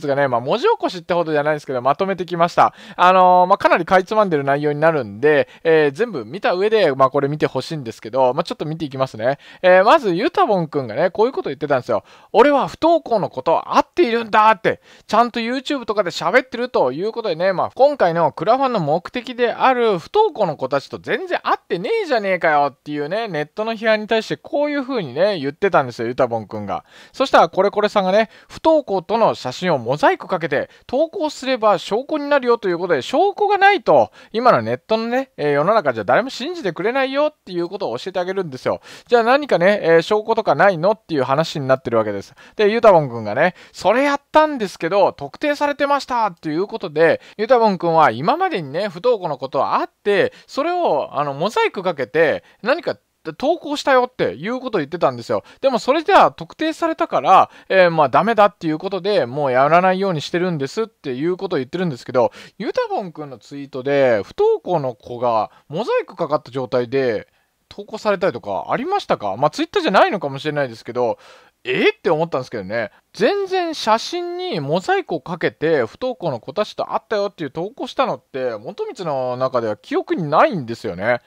つがね、まあ、文字起こしってほどじゃないですけど、まとめてきました。あのー、まあ、かなりかいつまんでる内容になるんで、えー、全部見た上で、まあ、これ見てほしいんですけど、まあ、ちょっと見ていきますね。えー、まず、ゆたぼんくんがね、こういうこと言ってたんですよ。俺は不登校のこと合っているんだって、ちゃんと YouTube とかで喋ってるということでね、まあ、今回のクラファンの目的である不登校の子たちと全然合ってねえじゃねえかよっていうね、ネットの批判に対してこういう風にね、言ってたんですよ、ゆたぼんくんが。そしたら、これこれさんがね、不登校との写真ををモザイクかけて投稿すれば証拠になるよということで、証拠がないと、今のネットのね、えー、世の中じゃ誰も信じてくれないよっていうことを教えてあげるんですよ。じゃあ何かね、えー、証拠とかないのっていう話になってるわけです。で、ユタボンくんがね、それやったんですけど、特定されてましたということで、ユタボンくんは今までにね、不登校のことはあって、それをあのモザイクかけて、何か投稿したよっていうことを言ってたんですよ。でもそれじゃあ特定されたから、えー、まあダメだっていうことでもうやらないようにしてるんですっていうことを言ってるんですけど、ユタボンくんのツイートで不登校の子がモザイクかかった状態で投稿されたりとかありましたかまあツイッターじゃないのかもしれないですけど、えって思ったんですけどね全然写真にモザイクをかけて不登校の子たちと会ったよっていう投稿したのって元光の中では記憶にないんですよね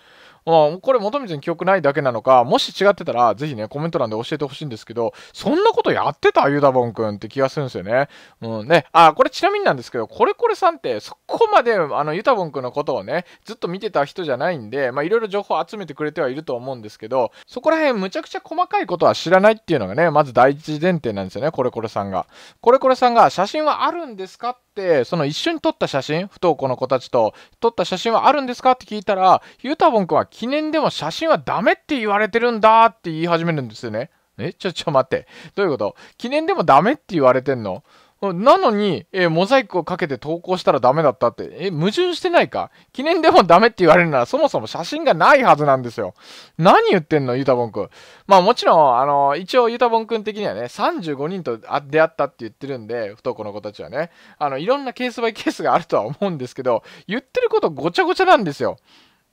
まあ、これ元水に記憶ないだけなのか、もし違ってたら、ぜひね、コメント欄で教えてほしいんですけど、そんなことやってたユダボンくんって気がするんですよね。うんね。あ、これちなみになんですけど、これこれさんって、そこまで、あの、ユタボンくんのことをね、ずっと見てた人じゃないんで、まあ、いろいろ情報集めてくれてはいると思うんですけど、そこら辺むちゃくちゃ細かいことは知らないっていうのがね、まず第一前提なんですよね、これこれさんが。これこれさんが、写真はあるんですかって、その一緒に撮った写真、不登校の子たちと撮った写真はあるんですかって聞いたら、ゆたぼンくんは記念でも写真はダメって言われてるんだって言い始めるんですよね。え、ちょ、ちょ、待って。どういうこと記念でもダメって言われてんのなのに、えモザイクをかけて投稿したらダメだったって、え、矛盾してないか記念でもダメって言われるならそもそも写真がないはずなんですよ。何言ってんのユタボンくん。まあもちろん、あの一応ユタボンくん的にはね、35人と出会ったって言ってるんで、不登校の子たちはね、あの、いろんなケースバイケースがあるとは思うんですけど、言ってることごちゃごちゃなんですよ。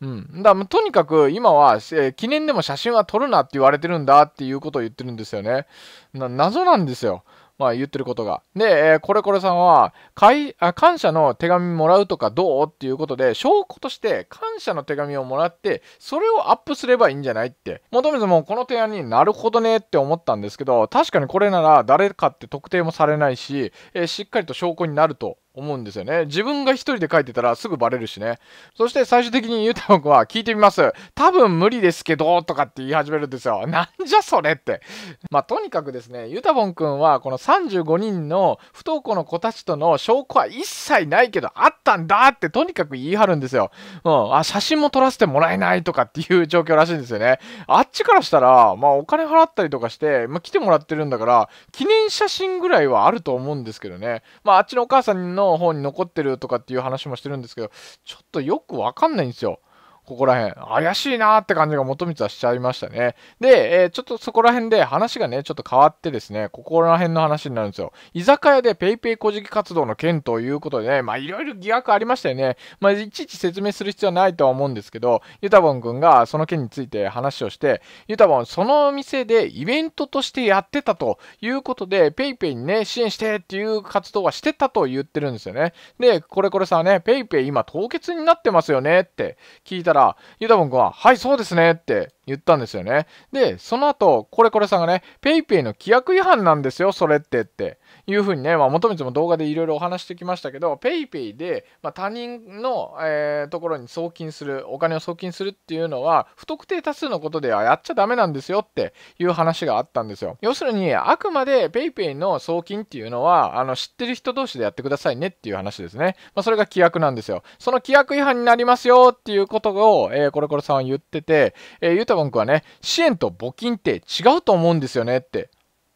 うん、だとにかく今は、えー、記念でも写真は撮るなって言われてるんだっていうことを言ってるんですよね。な謎なんですよ。まあ言ってることが。で、えー、これこれさんは、いあ感謝の手紙もらうとかどうっていうことで、証拠として感謝の手紙をもらって、それをアップすればいいんじゃないって。もともともうこの提案になるほどねって思ったんですけど、確かにこれなら誰かって特定もされないし、えー、しっかりと証拠になると思うんですよね。自分が一人で書いてたらすぐバレるしね。そして最終的にゆうたろくんは聞いてみます。多分無理ですけど、とかって言い始めるんですよ。なんじゃそれって。まあ、とにかくですね、ゆたぼんくんはこの35人の不登校の子たちとの証拠は一切ないけど、あったんだってとにかく言い張るんですよ。うん。あ、写真も撮らせてもらえないとかっていう状況らしいんですよね。あっちからしたら、まあ、お金払ったりとかして、まあ、来てもらってるんだから、記念写真ぐらいはあると思うんですけどね。まあ、あっちのお母さんのの方に残ってるとかっていう話もしてるんですけど、ちょっとよくわかんないんですよ。ここら辺、怪しいなーって感じが元光はしちゃいましたね。で、えー、ちょっとそこら辺で話がね、ちょっと変わってですね、ここら辺の話になるんですよ。居酒屋で PayPay 小食活動の件ということでね、まあいろいろ疑惑ありましたよね。まあいちいち説明する必要はないとは思うんですけど、ゆたぼんくんがその件について話をして、ゆたぼん、そのお店でイベントとしてやってたということで、PayPay にね、支援してっていう活動はしてたと言ってるんですよね。で、これこれさね、PayPay 今凍結になってますよねって聞いたたら、ユダモン君は、はい、そうですねって言ったんですよね。で、その後、これこれさんがね、PayPay の規約違反なんですよ、それってっていうふうにね、まあ、求めても動画でいろいろお話してきましたけど、PayPay で、まあ、他人の、えー、ところに送金する、お金を送金するっていうのは、不特定多数のことではやっちゃダメなんですよっていう話があったんですよ。要するに、あくまで PayPay の送金っていうのは、あの、知ってる人同士でやってくださいねっていう話ですね。まあ、それが規約なんですよ。その規約違反になりますよっていうことを、えー、これこれさんは言ってて、えー、言うとた文句はね、支援と募金って違うと思うんですよねって。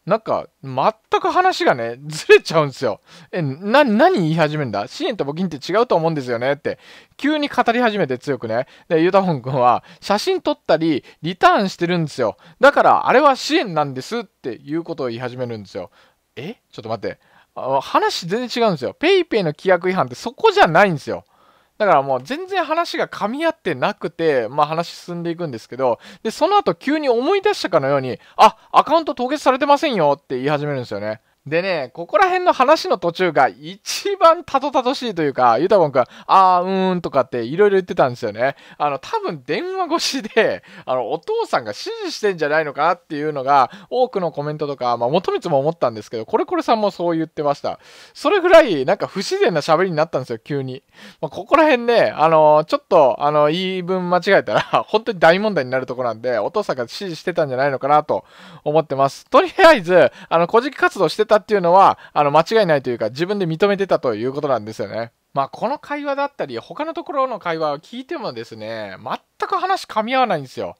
なんか、全く話がね、ずれちゃうんですよ。え、な、何言い始めんだ支援と募金って違うと思うんですよねって、急に語り始めて強くね。で、ユタホン君は、写真撮ったり、リターンしてるんですよ。だから、あれは支援なんですっていうことを言い始めるんですよ。えちょっと待って。話全然違うんですよ。PayPay の規約違反ってそこじゃないんですよ。だからもう全然話が噛み合ってなくて、まあ話進んでいくんですけど、で、その後急に思い出したかのように、あ、アカウント凍結されてませんよって言い始めるんですよね。でね、ここら辺の話の途中が一番たどたどしいというか、ゆたぼんくん、あーうーんとかっていろいろ言ってたんですよね。あの、多分電話越しで、あの、お父さんが指示してんじゃないのかなっていうのが、多くのコメントとか、まあ、元光も思ったんですけど、これこれさんもそう言ってました。それぐらい、なんか不自然な喋りになったんですよ、急に。まあ、ここら辺ね、あの、ちょっと、あの、言い分間違えたら、本当に大問題になるとこなんで、お父さんが指示してたんじゃないのかなと思ってます。とりあえず、あの、小じ活動してたっていうのは、あの、間違いないというか、自分で認めてたということなんですよね。まあ、この会話だったり、他のところの会話を聞いてもですね、全く話噛み合わないんですよ。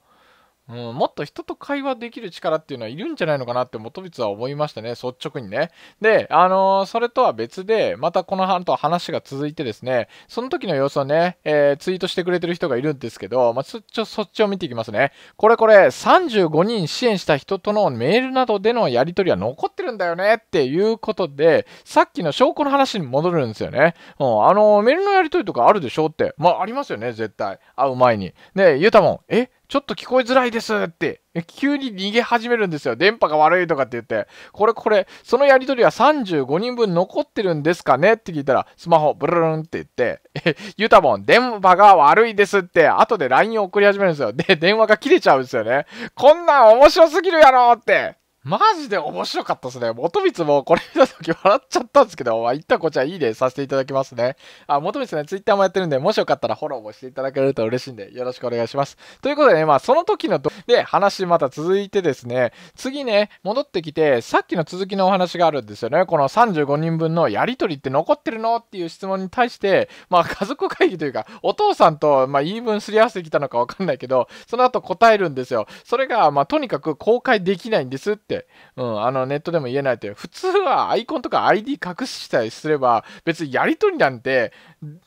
うん、もっと人と会話できる力っていうのはいるんじゃないのかなって元光は思いましたね、率直にね。で、あのー、それとは別で、またこの半と話が続いてですね、その時の様子をね、えー、ツイートしてくれてる人がいるんですけど、まあ、そっちを、そっちを見ていきますね。これこれ、35人支援した人とのメールなどでのやり取りは残ってるんだよねっていうことで、さっきの証拠の話に戻るんですよね。うん、あのー、メールのやり取りとかあるでしょって、まあ、ありますよね、絶対。会う前に。で、ゆうたもん、えちょっと聞こえづらいですって、急に逃げ始めるんですよ。電波が悪いとかって言って。これこれ、そのやりとりは35人分残ってるんですかねって聞いたら、スマホブルルンって言って、え、ユタボン、電波が悪いですって、後で LINE を送り始めるんですよ。で、電話が切れちゃうんですよね。こんなん面白すぎるやろって。マジで面白かったですね。元光もこれ見た時笑っちゃったんですけど、まあ、行ったこちゃいいでさせていただきますね。あ、元光ね、ツイッターもやってるんで、もしよかったらフォローもしていただけると嬉しいんで、よろしくお願いします。ということでね、まあ、その時ので、話また続いてですね、次ね、戻ってきて、さっきの続きのお話があるんですよね。この35人分のやりとりって残ってるのっていう質問に対して、まあ、家族会議というか、お父さんと、まあ、言い分すり合わせてきたのかわかんないけど、その後答えるんですよ。それが、まあ、とにかく公開できないんですって。、うん、あのネットでも言えないって、普通はアイコンとか ID 隠したりすれば、別にやり取りなんて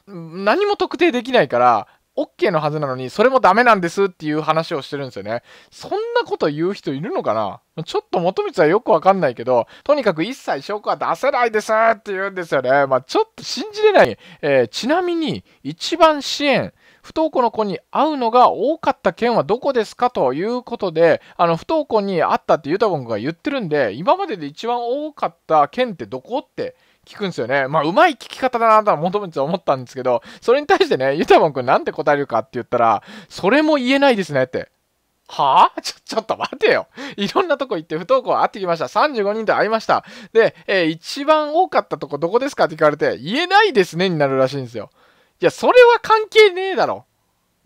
何も特定できないから、OK のはずなのに、それもダメなんですっていう話をしてるんですよね。そんなこと言う人いるのかなちょっと元光はよくわかんないけど、とにかく一切証拠は出せないですって言うんですよね。まあ、ちょっと信じれない。えー、ちなみに、一番支援不登校の子に会うのが多かった件はどこですかということで、あの、不登校に会ったってユタボンが言ってるんで、今までで一番多かった件ってどこって聞くんですよね。まあ、うまい聞き方だなとは求めて思ったんですけど、それに対してね、ユタボン君なんて答えるかって言ったら、それも言えないですねって。はあ ちょ、ちょっと待てよ。いろんなとこ行って不登校会ってきました。35人と会いました。で、えー、一番多かったとこどこですかって聞かれて、言えないですねになるらしいんですよ。いや、それは関係ねえだろ。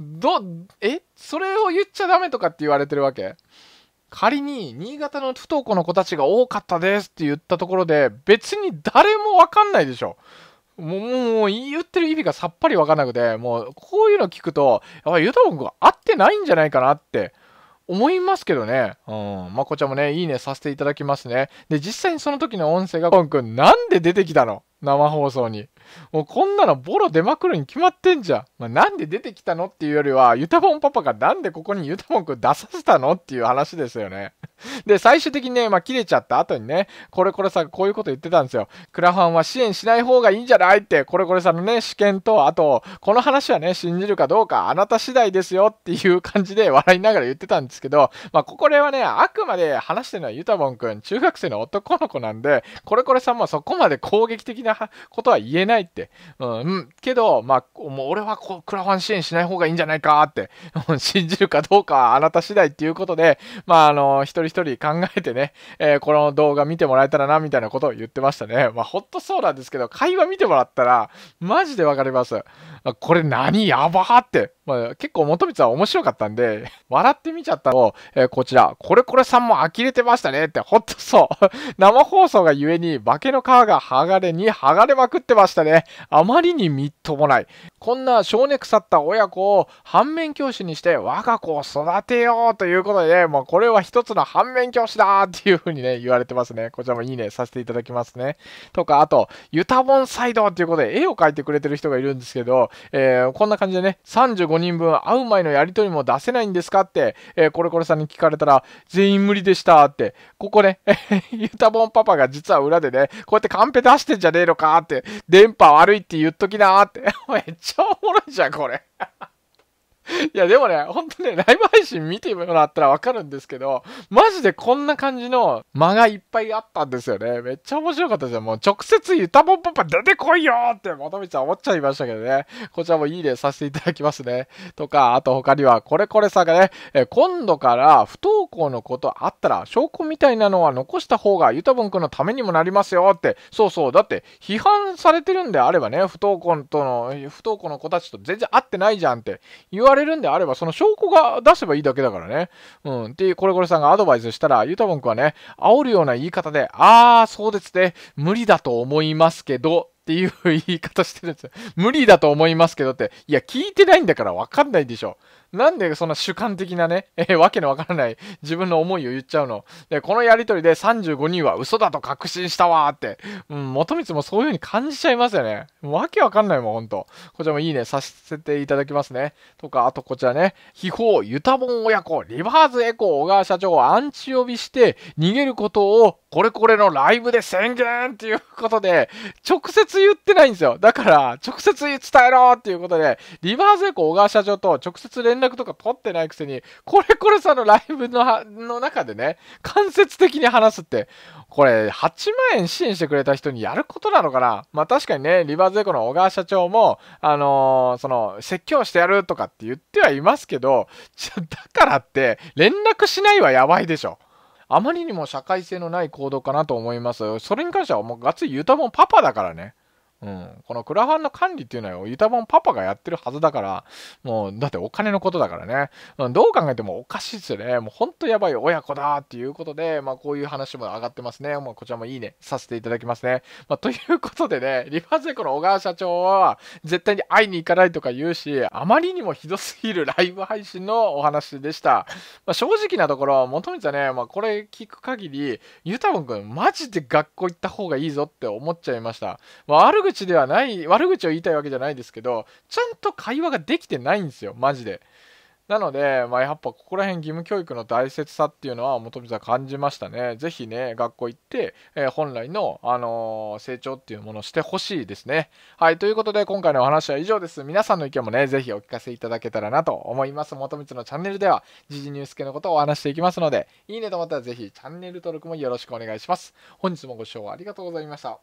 ど、えそれを言っちゃダメとかって言われてるわけ仮に、新潟の不登校の子たちが多かったですって言ったところで、別に誰もわかんないでしょ。もう、もう、言ってる意味がさっぱりわかんなくて、もう、こういうの聞くと、やっぱりゆたろくんが合ってないんじゃないかなって思いますけどね。うん。まこちゃんもね、いいねさせていただきますね。で、実際にその時の音声が、ゆんくん、なんで出てきたの生放送に。もうこんなのボロ出まくるに決まってんじゃん。まあ、なんで出てきたのっていうよりは、ユタボンパパがなんでここにユタボンくん出させたのっていう話ですよね。で、最終的にね、まあ、切れちゃった後にね、これこれさんこういうこと言ってたんですよ。クラファンは支援しない方がいいんじゃないって、これこれさんのね、試験と、あと、この話はね、信じるかどうかあなた次第ですよっていう感じで笑いながら言ってたんですけど、まあ、これはね、あくまで話してるのはユタボンくん、中学生の男の子なんで、これこれさんもそこまで攻撃的なことは言えないって。うん、うん、けど、まあ、もう俺はこうクラファン支援しない方がいいんじゃないかって、信じるかどうかあなた次第っていうことで、まあ、あの、一人一人考えてね、えー、この動画見てもらえたらな、みたいなことを言ってましたね。まあ、ほっとそうなんですけど、会話見てもらったら、マジでわかります。これ何やばって。まあ、結構元光は面白かったんで、笑ってみちゃったのを、えー、こちら、これこれさんも呆れてましたねって、ほっとそう。生放送がゆえに、化けの皮が剥がれに剥がれまくってましたね。あまりにみっともない。こんな性根腐った親子を反面教師にして我が子を育てようということでね、もうこれは一つの反面教師だっていうふうにね、言われてますね。こちらもいいねさせていただきますね。とか、あと、ユタボンサイドということで絵を描いてくれてる人がいるんですけど、えー、こんな感じでね、35 5人分会う前のやり取りも出せないんですかって、えー、コレコレさんに聞かれたら、全員無理でしたって、ここね、ユタボンパパが実は裏でね、こうやってカンペ出してんじゃねえのかって、電波悪いって言っときなーって、めっちゃおもろいじゃん、これ。いや、でもね、ほんとね、ライブ配信見てもらったらわかるんですけど、マジでこんな感じの間がいっぱいあったんですよね。めっちゃ面白かったですよ。もう直接ゆたぼんパパ出てこいよって、まとめちゃん思っちゃいましたけどね。こちらもいい例させていただきますね。とか、あと他には、これこれさがね、え今度から不登校のことあったら、証拠みたいなのは残した方がゆたぼんくんのためにもなりますよって、そうそう、だって批判されてるんであればね、不登校との、不登校の子たちと全然会ってないじゃんって言われれるんであれば、その証拠が出せばいいだけだからね。うん。っていう、これこれさんがアドバイスしたら、ゆたボんくんはね、煽るような言い方で、あー、そうですね、無理だと思いますけど、っていう言い方してるんですよ。無理だと思いますけどって、いや、聞いてないんだからわかんないでしょ。なんでそんな主観的なね、えー、わけのわからない自分の思いを言っちゃうの。で、このやりとりで35人は嘘だと確信したわーって、うん、元光もそういう風に感じちゃいますよね。わけわかんないもん、ほんと。こちらもいいね、させていただきますね。とか、あとこちらね、秘宝、ユタボン親子、リバーズエコー、小川社長をアンチ呼びして逃げることを、これこれのライブで宣言っていうことで、直接言ってないんですよ。だから、直接伝えろっていうことで、リバーズエコー、小川社長と直接連連絡とか取ってないくせに、これこれさんのライブのの中でね、間接的に話すって、これ、8万円支援してくれた人にやることなのかなまあ確かにね、リバーズエコの小川社長も、あのー、その、説教してやるとかって言ってはいますけど、だからって、連絡しないはやばいでしょ。あまりにも社会性のない行動かなと思います。それに関してはもうがっつりうたもパパだからね。うん、このクラファンの管理っていうのは、ユタボンパパがやってるはずだから、もう、だってお金のことだからね。うん、どう考えてもおかしいっすよね。もうほんとやばい親子だっていうことで、まあこういう話も上がってますね。まあこちらもいいね、させていただきますね。まあということでね、リファーゼコの小川社長は、絶対に会いに行かないとか言うし、あまりにもひどすぎるライブ配信のお話でした。まあ正直なところ、元光はね、まあこれ聞く限り、ユタボンくん、マジで学校行った方がいいぞって思っちゃいました。まあ口ではない、悪口を言いたいわけじゃないですけど、ちゃんと会話ができてないんですよ、マジで。なので、まあ、やっぱここら辺義務教育の大切さっていうのは元水感じましたね。是非ね、学校行って、えー、本来の、あのー、成長っていうものをしてほしいですね。はい、ということで今回のお話は以上です。皆さんの意見もね、是非お聞かせいただけたらなと思います。元光のチャンネルでは、時事ニュース系のことをお話していきますので、いいねと思ったら是非チャンネル登録もよろしくお願いします。本日もご視聴ありがとうございました。